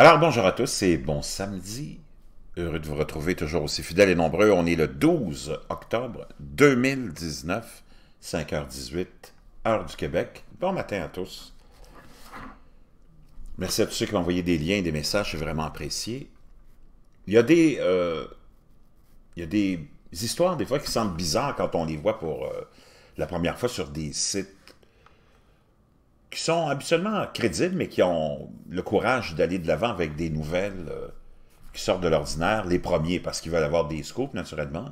Alors, bonjour à tous et bon samedi. Heureux de vous retrouver toujours aussi fidèles et nombreux. On est le 12 octobre 2019, 5h18, heure du Québec. Bon matin à tous. Merci à tous ceux qui m'ont envoyé des liens et des messages, c'est vraiment apprécié. Il y a des... Euh, il y des histoires, des fois, qui semblent bizarres quand on les voit pour euh, la première fois sur des sites qui sont habituellement crédibles, mais qui ont le courage d'aller de l'avant avec des nouvelles euh, qui sortent de l'ordinaire, les premiers, parce qu'ils veulent avoir des scoops, naturellement,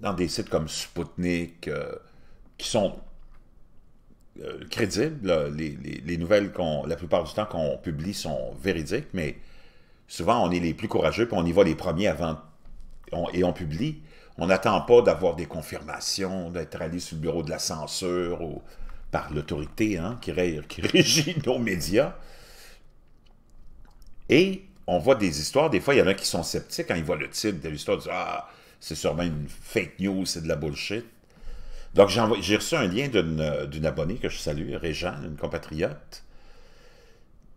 dans des sites comme Sputnik, euh, qui sont euh, crédibles. Les, nouvelles, qu'on, la plupart du temps, qu'on publie sont véridiques, mais souvent, on est les plus courageux, puis on y va les premiers avant, et on publie. On n'attend pas d'avoir des confirmations, d'être allé sur le bureau de la censure ou par l'autorité hein, qui, régit nos médias. Et on voit des histoires, des fois, il y en a qui sont sceptiques quand ils voient le titre de l'histoire, ils disent « Ah, c'est sûrement une fake news, c'est de la bullshit. » Donc, j'ai reçu un lien d'une abonnée que je salue, Réjeanne, une compatriote.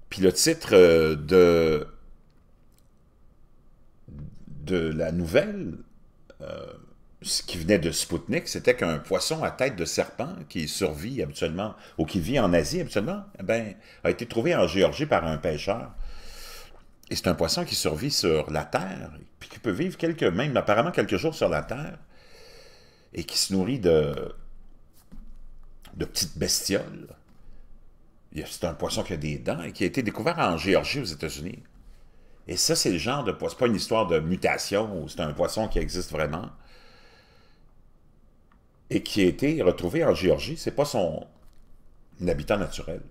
Puis le titre euh, de, de la nouvelle, euh, ce qui venait de Spoutnik, c'était qu'un poisson à tête de serpent qui survit habituellement, ou qui vit en Asie habituellement, eh ben, a été trouvé en Géorgie par un pêcheur. Et c'est un poisson qui survit sur la Terre, puis qui peut vivre quelques, même apparemment quelques jours sur la Terre, et qui se nourrit de, de petites bestioles. C'est un poisson qui a des dents et qui a été découvert en Géorgie aux États-Unis. Et ça, c'est le genre de poisson. pas une histoire de mutation c'est un poisson qui existe vraiment et qui a été retrouvé en Géorgie. n'est pas son habitat naturel.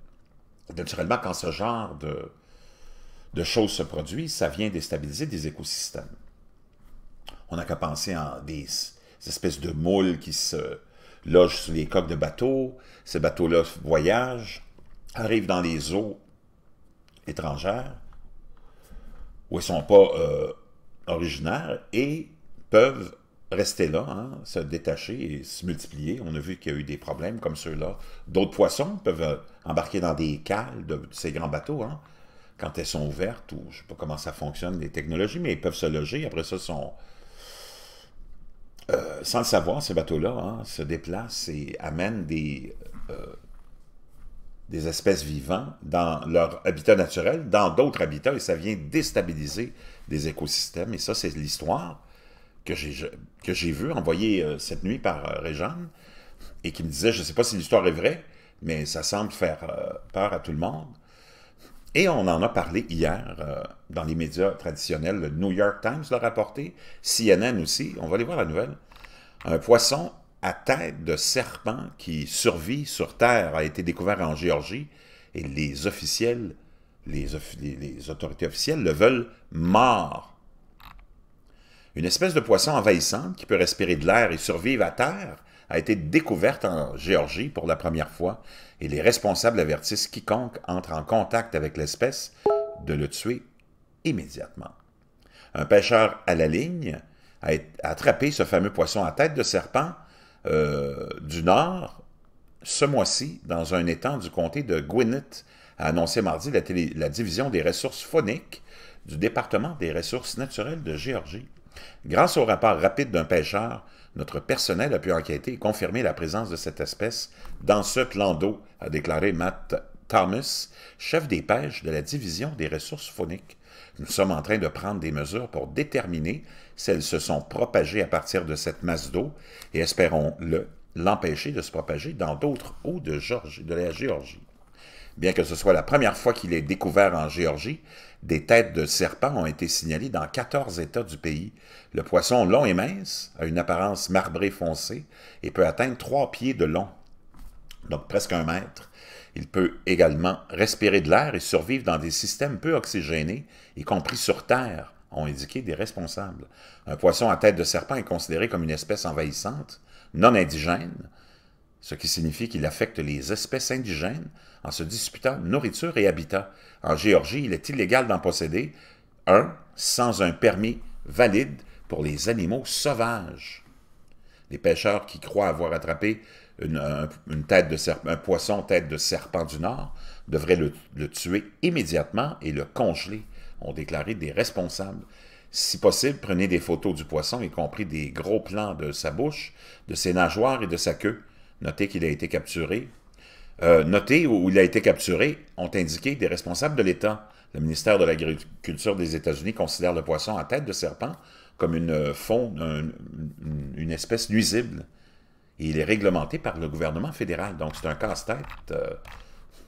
Naturellement, quand ce genre de, choses se produit, ça vient déstabiliser des écosystèmes. On n'a qu'à penser en des, espèces de moules qui se logent sur les coques de bateaux. Ces bateaux-là voyagent, arrivent dans les eaux étrangères, où ils ne sont pas euh, originaires, et peuvent rester là, hein, se détacher et se multiplier. On a vu qu'il y a eu des problèmes comme ceux-là. D'autres poissons peuvent euh, embarquer dans des cales de ces grands bateaux, hein, quand elles sont ouvertes, ou je ne sais pas comment ça fonctionne, les technologies, mais ils peuvent se loger. Après ça, sont... Euh, sans le savoir, ces bateaux-là hein, se déplacent et amènent des, euh, des espèces vivantes dans leur habitat naturel, dans d'autres habitats, et ça vient déstabiliser des écosystèmes. Et ça, c'est l'histoire que j'ai vu envoyé euh, cette nuit par euh, et qui me disait, je ne sais pas si l'histoire est vraie, mais ça semble faire euh, peur à tout le monde. Et on en a parlé hier euh, dans les médias traditionnels. Le New York Times l'a rapporté, CNN aussi. On va aller voir la nouvelle. Un poisson à tête de serpent qui survit sur Terre a été découvert en Géorgie et les officiels, les autorités officielles le veulent mort une espèce de poisson envahissante qui peut respirer de l'air et survivre à terre a été découverte en Géorgie pour la première fois et les responsables avertissent quiconque entre en contact avec l'espèce de le tuer immédiatement. Un pêcheur à la ligne a attrapé ce fameux poisson à tête de serpent euh, du Nord ce mois-ci dans un étang du comté de Gwinnett, a annoncé mardi la, la division des ressources phoniques du département des ressources naturelles de Géorgie. Grâce au rapport rapide d'un pêcheur, notre personnel a pu enquêter et confirmer la présence de cette espèce dans ce plan d'eau, a déclaré Matt Thomas, chef des pêches de la division des ressources fauniques. Nous sommes en train de prendre des mesures pour déterminer si elles se sont propagées à partir de cette masse d'eau et espérons-le l'empêcher de se propager dans d'autres eaux de, de la Géorgie. Bien que ce soit la première fois qu'il est découvert en Géorgie, des têtes de serpents ont été signalées dans 14 États du pays. Le poisson long et mince a une apparence marbrée foncée et peut atteindre 3 pieds de long, donc presque un mètre. Il peut également respirer de l'air et survivre dans des systèmes peu oxygénés, y compris sur Terre, ont indiqué des responsables. Un poisson à tête de serpent est considéré comme une espèce envahissante, non indigène, ce qui signifie qu'il affecte les espèces indigènes en se disputant nourriture et habitat. En Géorgie, il est illégal d'en posséder un sans un permis valide pour les animaux sauvages. Les pêcheurs qui croient avoir attrapé un poisson tête de serpent du Nord devraient le, le tuer immédiatement et le congeler, ont déclaré des responsables. Si possible, prenez des photos du poisson, y compris des gros plans de sa bouche, de ses nageoires et de sa queue Notez qu'il a été capturé. Euh, où il a été capturé, ont indiqué des responsables de l'État. Le ministère de l'Agriculture des États-Unis considère le poisson à tête de serpent comme euh, une une espèce nuisible. Et il est réglementé par le gouvernement fédéral. Donc, c'est un casse-tête euh,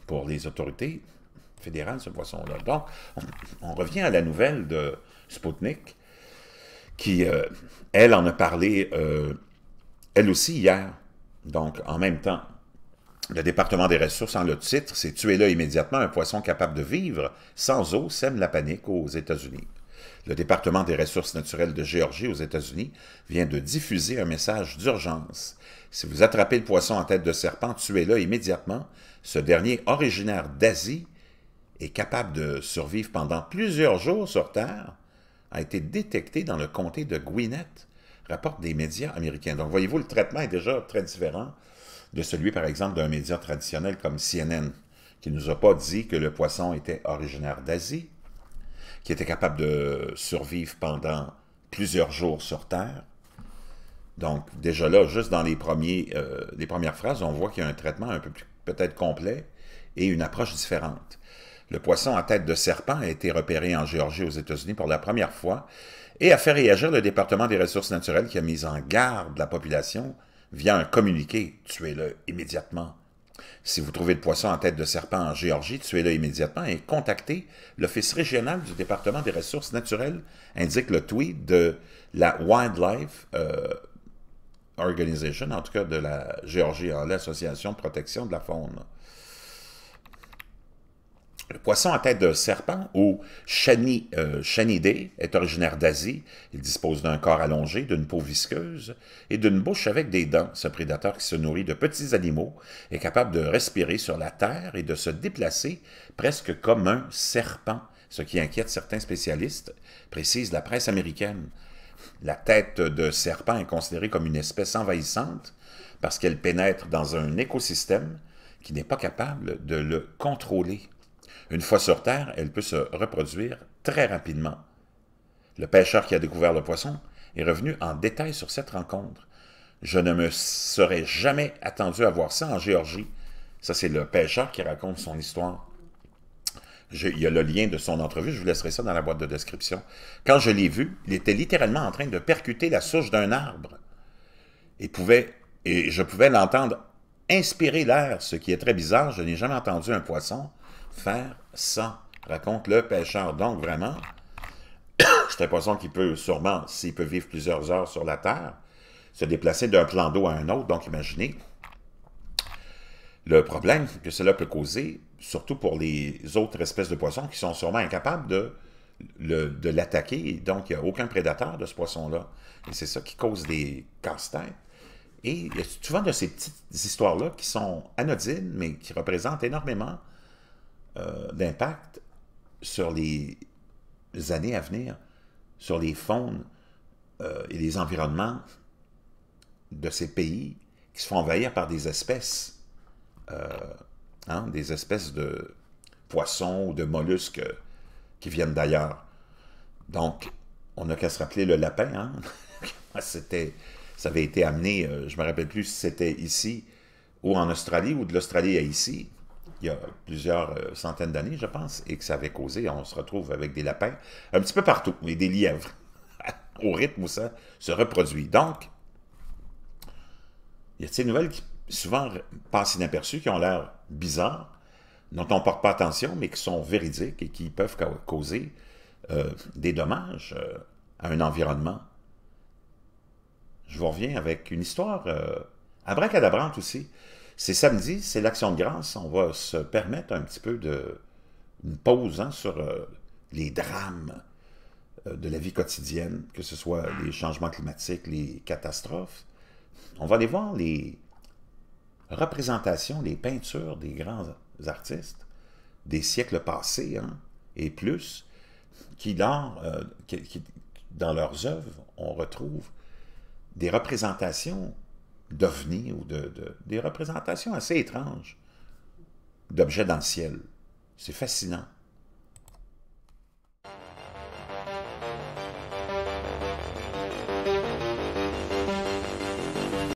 pour les autorités fédérales, ce poisson-là. Donc, on, revient à la nouvelle de Spoutnik, qui, elle, en a parlé, elle aussi, hier. Donc, en même temps, le département des ressources, en le titre, c'est Tuez-le immédiatement, un poisson capable de vivre sans eau sème la panique aux États-Unis. Le département des ressources naturelles de Géorgie aux États-Unis vient de diffuser un message d'urgence. Si vous attrapez le poisson en tête de serpent, tuez-le immédiatement. Ce dernier, originaire d'Asie, est capable de survivre pendant plusieurs jours sur Terre, a été détecté dans le comté de Gwinnett, rapportent des médias américains. Donc, voyez-vous, le traitement est déjà très différent de celui, par exemple, d'un média traditionnel comme CNN, qui ne nous a pas dit que le poisson était originaire d'Asie, qui était capable de survivre pendant plusieurs jours sur Terre. Donc, déjà là, juste dans les, premiers, euh, premières phrases, on voit qu'il y a un traitement un peu plus peut-être complet et une approche différente. Le poisson à tête de serpent a été repéré en Géorgie aux États-Unis pour la première fois et à faire réagir le département des ressources naturelles qui a mis en garde la population via un communiqué Tuez-le immédiatement. Si vous trouvez le poisson en tête de serpent en Géorgie, tuez-le immédiatement et contactez l'Office régional du département des ressources naturelles, indique le tweet de la Wildlife euh, Organization, en tout cas de la Géorgie, l'association de protection de la faune. Le poisson à tête de serpent, ou chani, euh, est originaire d'Asie. Il dispose d'un corps allongé, d'une peau visqueuse et d'une bouche avec des dents. Ce prédateur qui se nourrit de petits animaux est capable de respirer sur la terre et de se déplacer presque comme un serpent, ce qui inquiète certains spécialistes, précise la presse américaine. La tête de serpent est considérée comme une espèce envahissante parce qu'elle pénètre dans un écosystème qui n'est pas capable de le contrôler. Une fois sur Terre, elle peut se reproduire très rapidement. Le pêcheur qui a découvert le poisson est revenu en détail sur cette rencontre. Je ne me serais jamais attendu à voir ça en Géorgie. Ça, c'est le pêcheur qui raconte son histoire. il y a le lien de son entrevue, je vous laisserai ça dans la boîte de description. Quand je l'ai vu, il était littéralement en train de percuter la souche d'un arbre. Et, pouvait, et je pouvais l'entendre inspirer l'air, ce qui est très bizarre. Je n'ai jamais entendu un poisson faire sans, raconte le pêcheur. Donc vraiment, c'est un poisson qui peut sûrement, s'il peut vivre plusieurs heures sur la Terre, se déplacer d'un plan d'eau à un autre. Donc imaginez le problème que cela peut causer, surtout pour les autres espèces de poissons qui sont sûrement incapables de, de l'attaquer. Donc, il n'y a aucun prédateur de ce poisson-là. Et c'est ça qui cause des casse-têtes. Et il y a souvent de ces petites histoires-là qui sont anodines, mais qui représentent énormément euh, d'impact sur les années à venir, sur les faunes euh, et les environnements de ces pays qui se font envahir par des espèces, euh, hein, des espèces de poissons ou de mollusques qui viennent d'ailleurs. Donc, on n'a qu'à se rappeler le lapin. Hein. c'était, ça avait été amené, je ne me rappelle plus si c'était ici ou en Australie ou de l'Australie à ici il y a plusieurs euh, centaines d'années, je pense, et que ça avait causé, on se retrouve avec des lapins un petit peu partout, mais des lièvres, au rythme où ça se reproduit. Donc, il y a ces nouvelles qui souvent passent inaperçues, qui ont l'air bizarres, dont on ne porte pas attention, mais qui sont véridiques et qui peuvent causer euh, des dommages euh, à un environnement. Je vous reviens avec une histoire euh, abracadabrante aussi. C'est samedi, c'est l'Action de grâce. On va se permettre un petit peu de une pause hein, sur euh, les drames euh, de la vie quotidienne, que ce soit les changements climatiques, les catastrophes. On va aller voir les représentations, les peintures des grands artistes des siècles passés hein, et plus, qui dans, euh, qui, dans leurs œuvres, on retrouve des représentations d'ovnis ou de, de, des représentations assez étranges d'objets dans le ciel. C'est fascinant.